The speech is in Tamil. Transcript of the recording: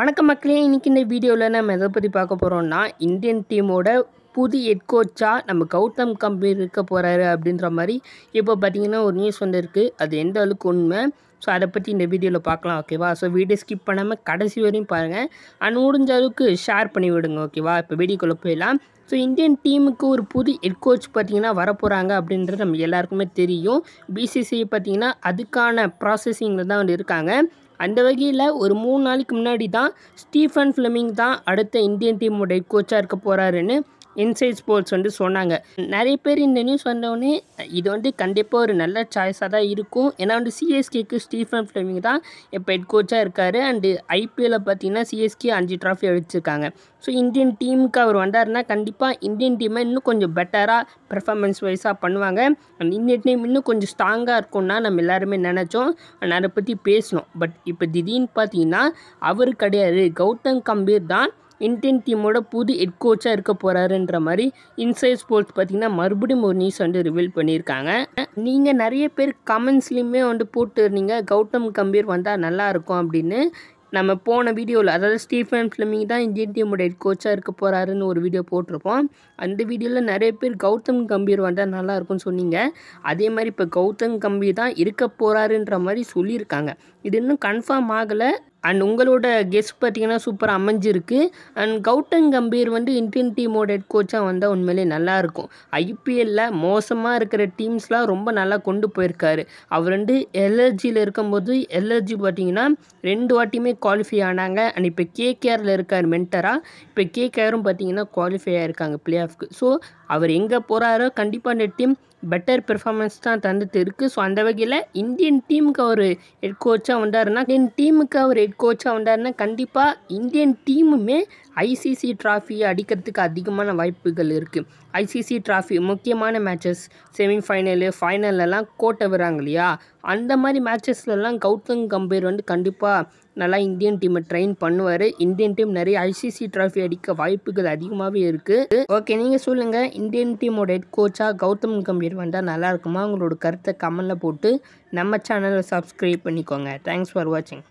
வணக்கம் மக்களே இன்றைக்கி இந்த வீடியோவில் நம்ம எதை பற்றி பார்க்க போகிறோம்னா இந்தியன் டீமோட புது ஹெட் கோச்சாக நம்ம கௌதம் கம்பீர் இருக்க போகிறாரு அப்படின்ற மாதிரி இப்போ பார்த்திங்கன்னா ஒரு நியூஸ் இருக்குது அது எந்த அளவுக்கு உண்மை ஸோ அதை பற்றி இந்த வீடியோவில் பார்க்கலாம் ஓகேவா ஸோ வீடியோ ஸ்கிப் பண்ணாமல் கடைசி வரையும் பாருங்கள் அண்ட் முடிஞ்ச அளவுக்கு ஷேர் பண்ணி விடுங்க ஓகேவா இப்போ வீடியோக்குள்ளே போயிடலாம் ஸோ இந்தியன் டீமுக்கு ஒரு புது ஹெட் கோச் பார்த்திங்கன்னா வரப்போகிறாங்க அப்படின்றது நம்ம எல்லாருக்குமே தெரியும் பிசிசிஐ பார்த்திங்கன்னா அதுக்கான ப்ராசஸிங்கில் தான் வந்து இருக்காங்க அந்த வகையில் ஒரு மூணு நாளைக்கு முன்னாடி தான் ஸ்டீஃபன் ஃப்ளெமிங் தான் அடுத்த இந்தியன் டீமுடைய கோச்சாக இருக்க போகிறாருன்னு இன்சைட் ஸ்போர்ட்ஸ் வந்து சொன்னாங்க நிறைய பேர் இந்த நியூஸ் வந்தோடனே இது வந்து கண்டிப்பாக ஒரு நல்ல சாய்ஸாக தான் இருக்கும் ஏன்னா வந்து சிஎஸ்கேக்கு ஸ்டீஃபன் ஃப்ளெமிங் தான் இப்போ ஹெட் கோச்சாக இருக்கார் அண்டு ஐபிஎல்ல பார்த்தீங்கன்னா சிஎஸ்கே அஞ்சு ட்ராஃபி அழிச்சிருக்காங்க ஸோ இந்தியன் டீமுக்கு அவர் வந்தார்னா கண்டிப்பாக இந்தியன் டீமை இன்னும் கொஞ்சம் பெட்டராக பெர்ஃபார்மன்ஸ் வைஸாக பண்ணுவாங்க அண்ட் இந்தியன் டீம் இன்னும் கொஞ்சம் ஸ்ட்ராங்காக இருக்கும்னா நம்ம எல்லாருமே நினச்சோம் அண்ட் அதை பற்றி பேசணும் பட் இப்போ திடீர்னு பார்த்தீங்கன்னா அவர் கிடையாது கௌதம் கம்பீர் தான் இந்தியன் டீமோட புது ஹெட் கோச்சாக இருக்க போகிறாருன்ற மாதிரி இன்சைட் ஸ்போர்ட்ஸ் பார்த்திங்கன்னா மறுபடியும் ஒரு நியூஸ் வந்து ரிவீல் பண்ணியிருக்காங்க நீங்கள் நிறைய பேர் கமெண்ட்ஸ்லேயுமே வந்து போட்டு இருந்தீங்க கௌதம் கம்பீர் வந்தால் நல்லாயிருக்கும் அப்படின்னு நம்ம போன வீடியோவில் அதாவது ஸ்டீஃபன் ஃபிலிமிங் தான் இந்தியன் டீமோட ஹெட் கோச்சாக இருக்க போகிறாருன்னு ஒரு வீடியோ போட்டிருப்போம் அந்த வீடியோவில் நிறைய பேர் கௌதம் கம்பீர் வந்தால் நல்லாயிருக்கும்னு சொன்னீங்க அதே மாதிரி இப்போ கௌதம் கம்பீர் தான் இருக்க போகிறாருன்ற மாதிரி சொல்லியிருக்காங்க இது இன்னும் கன்ஃபார்ம் ஆகலை அண்ட் உங்களோட கெஸ்ட் பார்த்திங்கன்னா சூப்பராக அமைஞ்சிருக்கு அண்ட் கௌதம் கம்பீர் வந்து இந்தியன் டீமோட ஹெட் கோச்சாக வந்தால் உண்மையிலே நல்லாயிருக்கும் ஐபிஎல்லில் மோசமாக இருக்கிற டீம்ஸ்லாம் ரொம்ப நல்லா கொண்டு போயிருக்காரு அவர் வந்து எல்எல்ஜியில் இருக்கும்போது எல்எல்ஜி பார்த்தீங்கன்னா ரெண்டு வாட்டியுமே குவாலிஃபை ஆனாங்க அண்ட் இப்போ கேகேஆரில் இருக்கார் மென்டராக இப்போ கேகேஆரும் பார்த்தீங்கன்னா குவாலிஃபை ஆகிருக்காங்க பிளே ஆஃப்க்கு ஸோ அவர் எங்கே போகிறாரோ கண்டிப்பாக அந்த டீம் பெட்டர் பெர்ஃபார்மன்ஸ் தான் தந்துட்டு இருக்குது ஸோ அந்த வகையில் இந்தியன் டீமுக்கு அவர் ஹெட் கோச்சாக வந்தாருன்னா இந்தியன் டீமுக்கு அவர் ஹெட் ஹெட் கோச்சாக வந்தார்னா கண்டிப்பாக இந்தியன் டீமுமே ஐசிசி ட்ராஃபியை அடிக்கிறதுக்கு அதிகமான வாய்ப்புகள் இருக்குது ஐசிசி ட்ராஃபி முக்கியமான மேட்சஸ் செமிஃபைனலு ஃபைனல்லலாம் கோட்டை வராங்க இல்லையா அந்த மாதிரி மேட்சஸ்லலாம் கௌதம் கம்பீர் வந்து கண்டிப்பாக நல்லா இந்தியன் டீமை ட்ரெயின் பண்ணுவார் இந்தியன் டீம் நிறைய ஐசிசி ட்ராஃபி அடிக்க வாய்ப்புகள் அதிகமாகவே இருக்குது ஓகே நீங்கள் சொல்லுங்கள் இந்தியன் டீமோட ஹெட் கோச்சாக கௌதம் கம்பீர் வந்தால் நல்லா இருக்குமா உங்களோட கருத்தை கமெண்டில் போட்டு நம்ம சேனலை சப்ஸ்கிரைப் பண்ணிக்கோங்க தேங்க்ஸ் ஃபார் வாட்சிங்